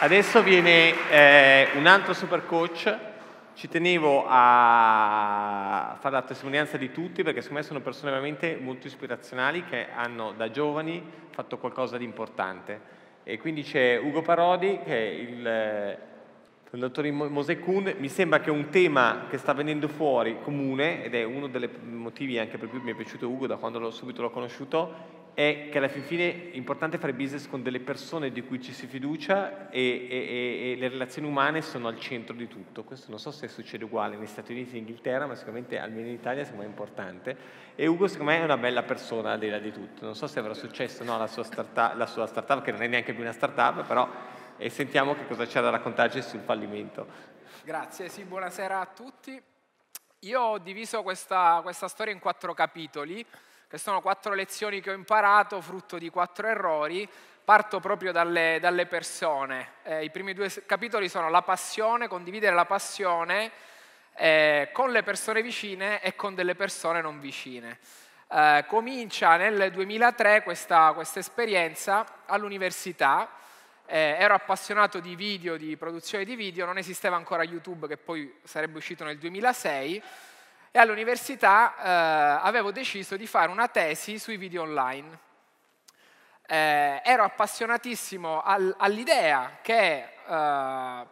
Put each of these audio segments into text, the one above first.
Adesso viene eh, un altro super coach. Ci tenevo a fare la testimonianza di tutti perché secondo me sono persone veramente molto ispirazionali che hanno da giovani fatto qualcosa di importante. E quindi c'è Ugo Parodi che è il eh, fondatore di Mosekun. Mi sembra che un tema che sta venendo fuori comune ed è uno dei motivi anche per cui mi è piaciuto Ugo da quando l'ho, subito l'ho conosciuto è che alla fin fine è importante fare business con delle persone di cui ci si fiducia e, e, e, le relazioni umane sono al centro di tutto. Questo non so se succede uguale negli Stati Uniti e in Inghilterra, ma sicuramente almeno in Italia è importante. E Ugo secondo me è una bella persona al di là di tutto. Non so se avrà successo no, la, sua startup, la sua startup, che non è neanche più una startup, però e sentiamo che cosa c'è da raccontarci sul fallimento. Grazie, sì, buonasera a tutti. Io ho diviso questa, questa storia in quattro capitoli, che sono quattro lezioni che ho imparato frutto di quattro errori, parto proprio dalle, dalle persone. Eh, I primi due capitoli sono la passione, condividere la passione eh, con le persone vicine e con delle persone non vicine. Eh, comincia nel 2003 questa, questa esperienza all'università eh, ero appassionato di video, di produzione di video, non esisteva ancora YouTube che poi sarebbe uscito nel 2006 e all'università eh, avevo deciso di fare una tesi sui video online. Eh, ero appassionatissimo al, all'idea che eh,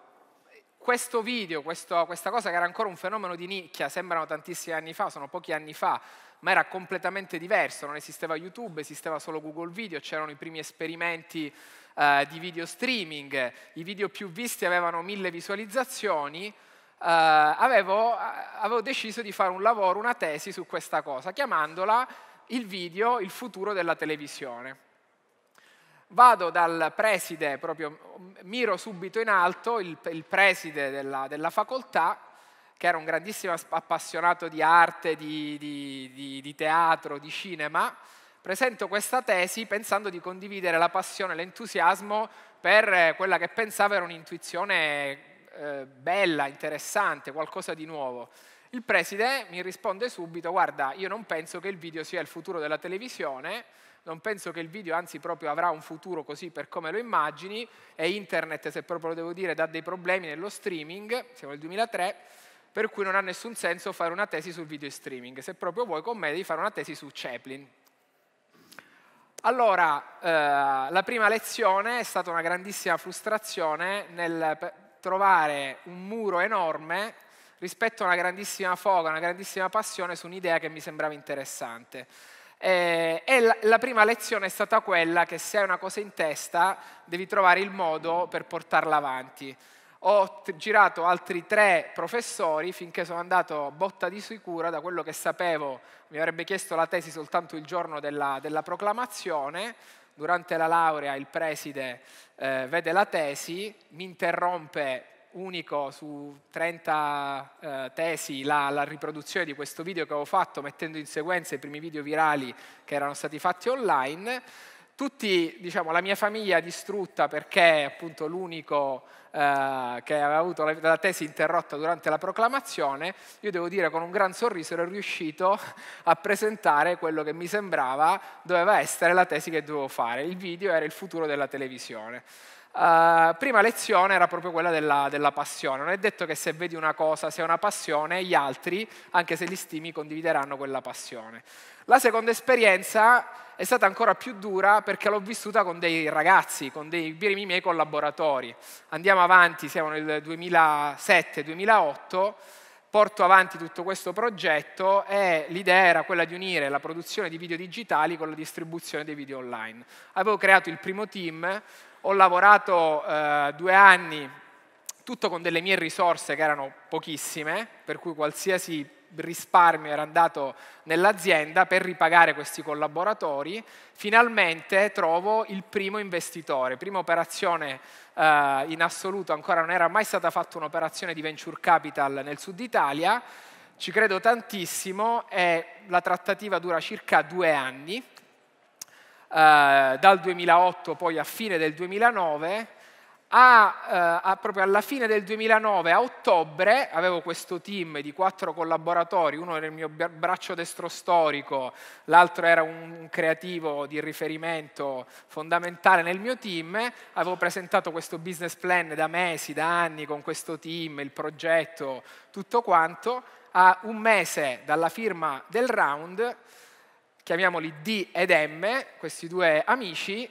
questo video, questo, questa cosa che era ancora un fenomeno di nicchia, sembrano tantissimi anni fa, sono pochi anni fa, ma era completamente diverso, non esisteva YouTube, esisteva solo Google Video, c'erano i primi esperimenti eh, di video streaming, i video più visti avevano mille visualizzazioni, Uh, avevo, eh, avevo, deciso di fare un lavoro, una tesi su questa cosa, chiamandola il video, il futuro della televisione. Vado dal preside, proprio miro subito in alto il, il preside della, della, facoltà, che era un grandissimo appassionato di arte, di, di, di, di teatro, di cinema, presento questa tesi pensando di condividere la passione, l'entusiasmo per eh, quella che pensavo era un'intuizione eh, bella, interessante, qualcosa di nuovo. Il preside mi risponde subito, guarda, io non penso che il video sia il futuro della televisione, non penso che il video anzi proprio avrà un futuro così per come lo immagini e internet, se proprio lo devo dire, dà dei problemi nello streaming, siamo nel 2003, per cui non ha nessun senso fare una tesi sul video streaming, se proprio vuoi con me devi fare una tesi su Chaplin. Allora, eh, la prima lezione è stata una grandissima frustrazione nel trovare un muro enorme rispetto a una grandissima foga, una grandissima passione su un'idea che mi sembrava interessante. Eh, e la, la, prima lezione è stata quella che se hai una cosa in testa devi trovare il modo per portarla avanti ho t- girato altri tre professori finché sono andato botta di sicura da quello che sapevo, mi avrebbe chiesto la tesi soltanto il giorno della, della proclamazione, durante la laurea il preside eh, vede la tesi, mi interrompe unico su 30 eh, tesi la, la, riproduzione di questo video che avevo fatto mettendo in sequenza i primi video virali che erano stati fatti online tutti, diciamo, la mia famiglia distrutta perché appunto l'unico eh, che aveva avuto la, la, tesi interrotta durante la proclamazione, io devo dire con un gran sorriso ero riuscito a presentare quello che mi sembrava doveva essere la tesi che dovevo fare. Il video era il futuro della televisione. Uh, prima lezione era proprio quella della, della, passione. Non è detto che se vedi una cosa sia una passione, gli altri, anche se li stimi, condivideranno quella passione. La seconda esperienza è stata ancora più dura perché l'ho vissuta con dei ragazzi, con dei primi miei collaboratori. Andiamo avanti, siamo nel 2007-2008, porto avanti tutto questo progetto e l'idea era quella di unire la produzione di video digitali con la distribuzione dei video online. Avevo creato il primo team, ho lavorato eh, due anni tutto con delle mie risorse che erano pochissime, per cui qualsiasi risparmio era andato nell'azienda per ripagare questi collaboratori, finalmente trovo il primo investitore, prima operazione eh, in assoluto, ancora non era mai stata fatta un'operazione di venture capital nel sud Italia, ci credo tantissimo e la trattativa dura circa due anni, eh, dal 2008 poi a fine del 2009 a, eh, a, proprio alla fine del 2009, a ottobre, avevo questo team di quattro collaboratori, uno era il mio braccio destro storico, l'altro era un creativo di riferimento fondamentale nel mio team, avevo presentato questo business plan da mesi, da anni con questo team, il progetto, tutto quanto, a un mese dalla firma del round, chiamiamoli D ed M, questi due amici,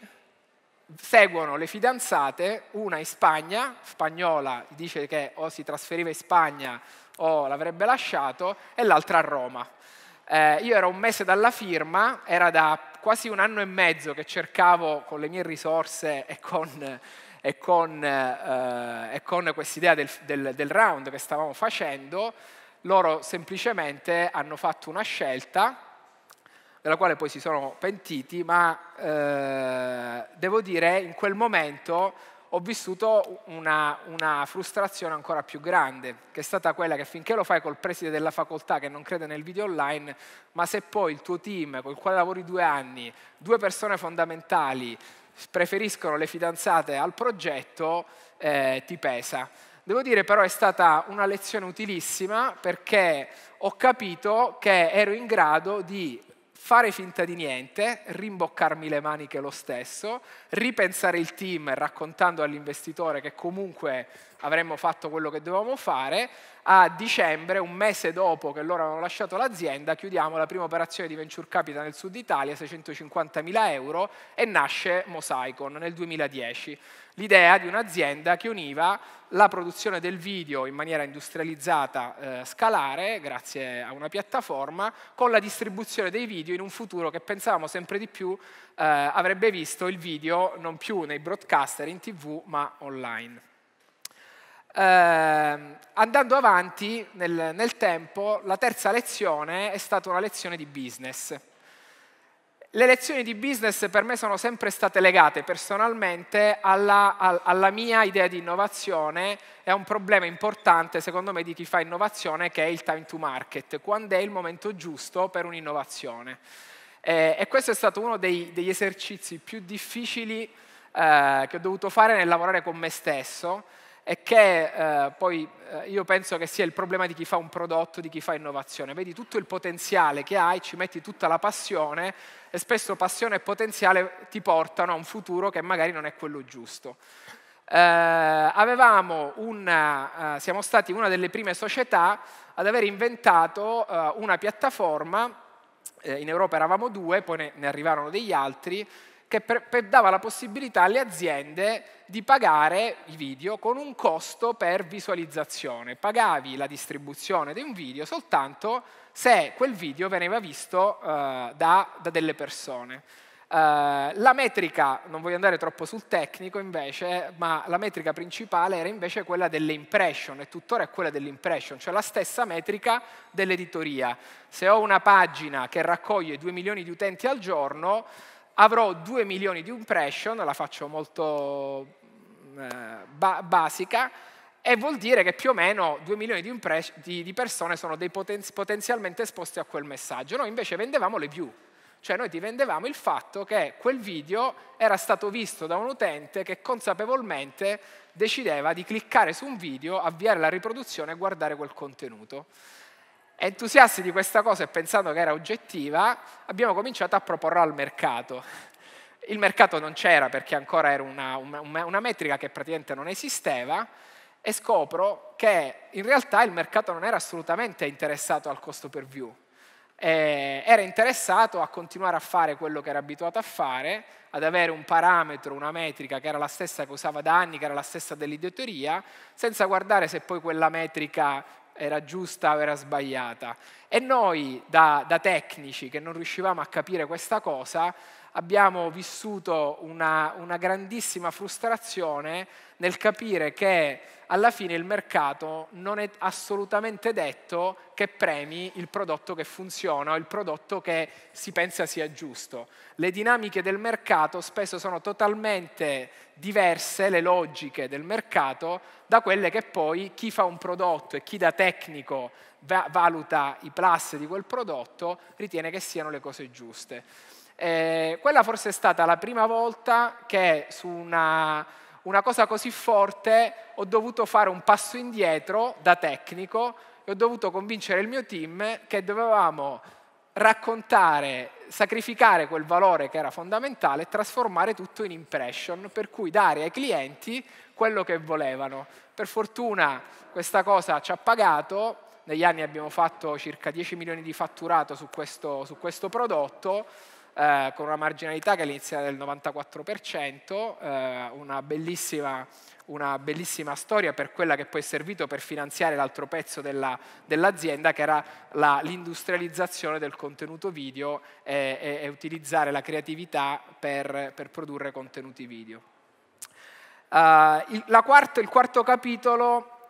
seguono le fidanzate, una in Spagna, spagnola, dice che o si trasferiva in Spagna o l'avrebbe lasciato, e l'altra a Roma. Eh, io ero un mese dalla firma, era da quasi un anno e mezzo che cercavo con le mie risorse e con, e con, eh, con quest'idea del, del, del round che stavamo facendo, loro semplicemente hanno fatto una scelta della quale poi si sono pentiti, ma eh, devo dire in quel momento ho vissuto una, una, frustrazione ancora più grande, che è stata quella che finché lo fai col preside della facoltà che non crede nel video online, ma se poi il tuo team, con il quale lavori due anni, due persone fondamentali, preferiscono le fidanzate al progetto, eh, ti pesa. Devo dire però è stata una lezione utilissima perché ho capito che ero in grado di fare finta di niente, rimboccarmi le maniche lo stesso, ripensare il team raccontando all'investitore che comunque avremmo fatto quello che dovevamo fare, a dicembre, un mese dopo che loro hanno lasciato l'azienda, chiudiamo la prima operazione di Venture Capital nel sud Italia, 650 mila euro, e nasce Mosaicon nel 2010 l'idea di un'azienda che univa la produzione del video in maniera industrializzata eh, scalare, grazie a una piattaforma, con la distribuzione dei video in un futuro che pensavamo sempre di più eh, avrebbe visto il video non più nei broadcaster in tv ma online. Eh, andando avanti nel, nel tempo, la terza lezione è stata una lezione di business le lezioni di business per me sono sempre state legate personalmente alla, alla, mia idea di innovazione e a un problema importante secondo me di chi fa innovazione che è il time to market, quando è il momento giusto per un'innovazione. Eh, e questo è stato uno dei, degli esercizi più difficili eh, che ho dovuto fare nel lavorare con me stesso, e che eh, poi eh, io penso che sia il problema di chi fa un prodotto, di chi fa innovazione. Vedi tutto il potenziale che hai, ci metti tutta la passione e spesso passione e potenziale ti portano a un futuro che magari non è quello giusto. Eh, una, eh, siamo stati una delle prime società ad aver inventato eh, una piattaforma, eh, in Europa eravamo due, poi ne, ne arrivarono degli altri, che per, per dava la possibilità alle aziende di pagare i video con un costo per visualizzazione. Pagavi la distribuzione di un video soltanto se quel video veniva visto eh, da, da delle persone. Uh, la metrica, non voglio andare troppo sul tecnico invece, ma la metrica principale era invece quella delle impression e tuttora è quella dell'impression, cioè la stessa metrica dell'editoria. Se ho una pagina che raccoglie 2 milioni di utenti al giorno, avrò 2 milioni di impression, la faccio molto mm, eh, ba basica, e vuol dire che più o meno 2 milioni di, di, di persone sono poten potenzialmente esposte a quel messaggio. Noi invece vendevamo le view, cioè noi ti vendevamo il fatto che quel video era stato visto da un utente che consapevolmente decideva di cliccare su un video, avviare la riproduzione e guardare quel contenuto entusiasti di questa cosa e pensando che era oggettiva, abbiamo cominciato a proporla al mercato. Il mercato non c'era perché ancora era una, una, una metrica che praticamente non esisteva e scopro che in realtà il mercato non era assolutamente interessato al costo per view, eh, era interessato a continuare a fare quello che era abituato a fare, ad avere un parametro, una metrica che era la stessa che usava da anni, che era la stessa dell'idiotteria, senza guardare se poi quella metrica era giusta o era sbagliata. E noi da, da tecnici che non riuscivamo a capire questa cosa abbiamo vissuto una, una grandissima frustrazione nel capire che alla fine il mercato non è assolutamente detto che premi il prodotto che funziona o il prodotto che si pensa sia giusto. Le dinamiche del mercato spesso sono totalmente diverse, le logiche del mercato, da quelle che poi chi fa un prodotto e chi da tecnico valuta i plus di quel prodotto ritiene che siano le cose giuste. Eh, quella forse è stata la prima volta che su una, una cosa così forte ho dovuto fare un passo indietro da tecnico e ho dovuto convincere il mio team che dovevamo raccontare, sacrificare quel valore che era fondamentale e trasformare tutto in impression, per cui dare ai clienti quello che volevano. Per fortuna questa cosa ci ha pagato, negli anni abbiamo fatto circa 10 milioni di fatturato su questo, su questo prodotto, eh, con una marginalità che all'inizio era del 94%, eh, una, bellissima, una, bellissima, storia per quella che poi è servito per finanziare l'altro pezzo dell'azienda che era l'industrializzazione del contenuto video e, e, e, utilizzare la creatività per, per produrre contenuti video. Uh, il, quarto, il, quarto, capitolo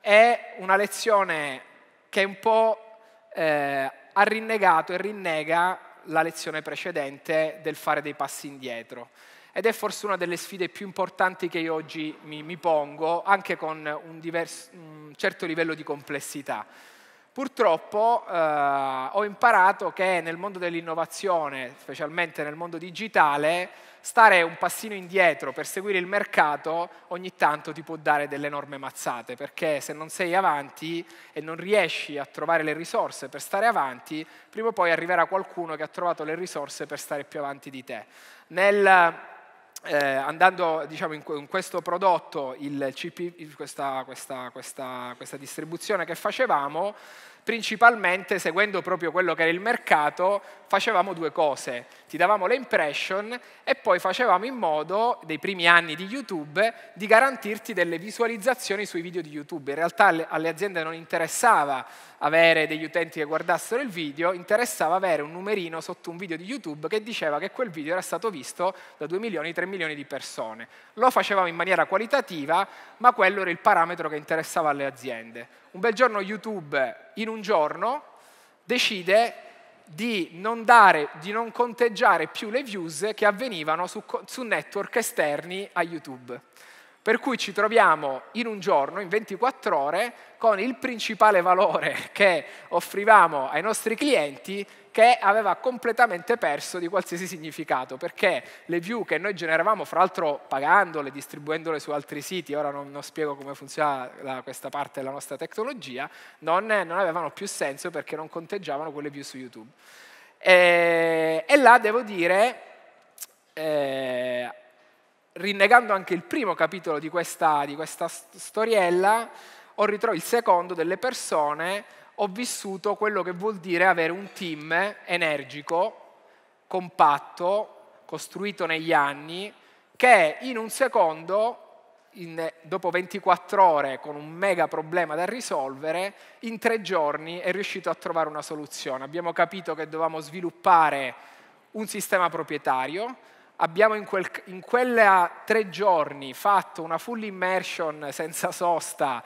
è una lezione che un po' eh, ha rinnegato e rinnega la lezione precedente del fare dei passi indietro. Ed è forse una delle sfide più importanti che io oggi mi, mi pongo, anche con un, diverso, un certo livello di complessità Purtroppo eh, ho imparato che nel mondo dell'innovazione, specialmente nel mondo digitale, stare un passino indietro per seguire il mercato ogni tanto ti può dare delle enorme mazzate, perché se non sei avanti e non riesci a trovare le risorse per stare avanti, prima o poi arriverà qualcuno che ha trovato le risorse per stare più avanti di te. Nel eh, andando diciamo, in, in, questo prodotto, CP, questa, questa, questa, questa distribuzione che facevamo, principalmente seguendo proprio quello che era il mercato, facevamo due cose. Ti davamo le impression e poi facevamo in modo, dei primi anni di YouTube, di garantirti delle visualizzazioni sui video di YouTube. In realtà alle aziende non interessava avere degli utenti che guardassero il video, interessava avere un numerino sotto un video di YouTube che diceva che quel video era stato visto da 2 milioni, 3 milioni di persone. Lo facevamo in maniera qualitativa, ma quello era il parametro che interessava alle aziende un bel giorno YouTube in un giorno decide di non, dare, di non conteggiare più le views che avvenivano su, su network esterni a YouTube. Per cui ci troviamo in un giorno, in 24 ore, con il principale valore che offrivamo ai nostri clienti che aveva completamente perso di qualsiasi significato, perché le view che noi generavamo, fra l'altro pagandole, distribuendole su altri siti, ora non, non spiego come funziona la, questa parte della nostra tecnologia, non, non avevano più senso perché non conteggiavano quelle view su YouTube. E, e là devo dire... Eh, rinnegando anche il primo capitolo di questa, di questa storiella, ho ritrovato il secondo delle persone, ho vissuto quello che vuol dire avere un team energico, compatto, costruito negli anni, che in un secondo, in, dopo 24 ore con un mega problema da risolvere, in tre giorni è riuscito a trovare una soluzione. Abbiamo capito che dovevamo sviluppare un sistema proprietario, abbiamo in, quel, in quella tre giorni fatto una full immersion senza sosta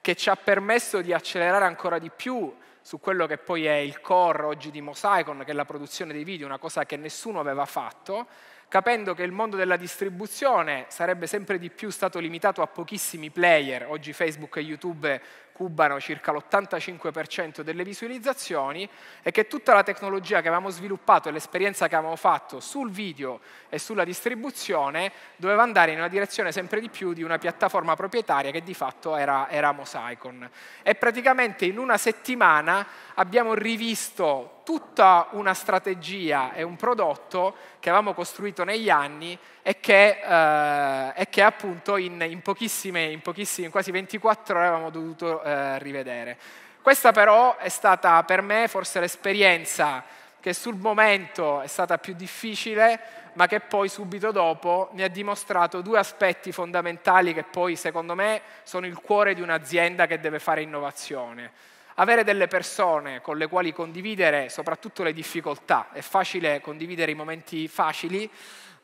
che ci ha permesso di accelerare ancora di più su quello che poi è il core oggi di Mosaicon, che è la produzione dei video, una cosa che nessuno aveva fatto, capendo che il mondo della distribuzione sarebbe sempre di più stato limitato a pochissimi player, oggi Facebook e YouTube cubano circa l'85% delle visualizzazioni e che tutta la tecnologia che avevamo sviluppato e l'esperienza che avevamo fatto sul video e sulla distribuzione doveva andare in una direzione sempre di più di una piattaforma proprietaria che di fatto era, era Mosaicon. E praticamente in una settimana abbiamo rivisto tutta una strategia e un prodotto che avevamo costruito negli anni e che, eh, e che appunto in, in pochissime, in pochissime, quasi 24 ore avevamo dovuto eh, rivedere. Questa però è stata per me forse l'esperienza che sul momento è stata più difficile, ma che poi subito dopo mi ha dimostrato due aspetti fondamentali che poi secondo me sono il cuore di un'azienda che deve fare innovazione. Avere delle persone con le quali condividere soprattutto le difficoltà, è facile condividere i momenti facili,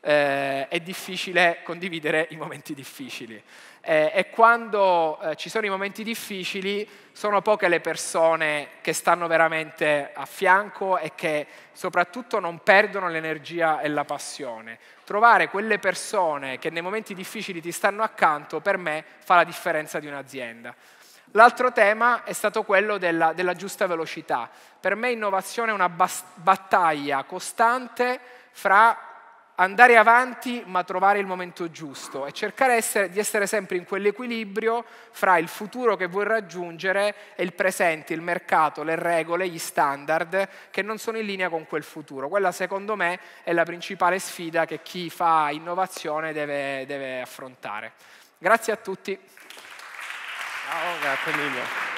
eh, è difficile condividere i momenti difficili. Eh, e quando eh, ci sono i momenti difficili sono poche le persone che stanno veramente a fianco e che soprattutto non perdono l'energia e la passione. Trovare quelle persone che nei momenti difficili ti stanno accanto per me fa la differenza di un'azienda. L'altro tema è stato quello della, della giusta velocità. Per me innovazione è una bas- battaglia costante fra andare avanti ma trovare il momento giusto e cercare essere, di essere sempre in quell'equilibrio fra il futuro che vuoi raggiungere e il presente, il mercato, le regole, gli standard che non sono in linea con quel futuro. Quella secondo me è la principale sfida che chi fa innovazione deve, deve affrontare. Grazie a tutti. Ciao, grazie mille.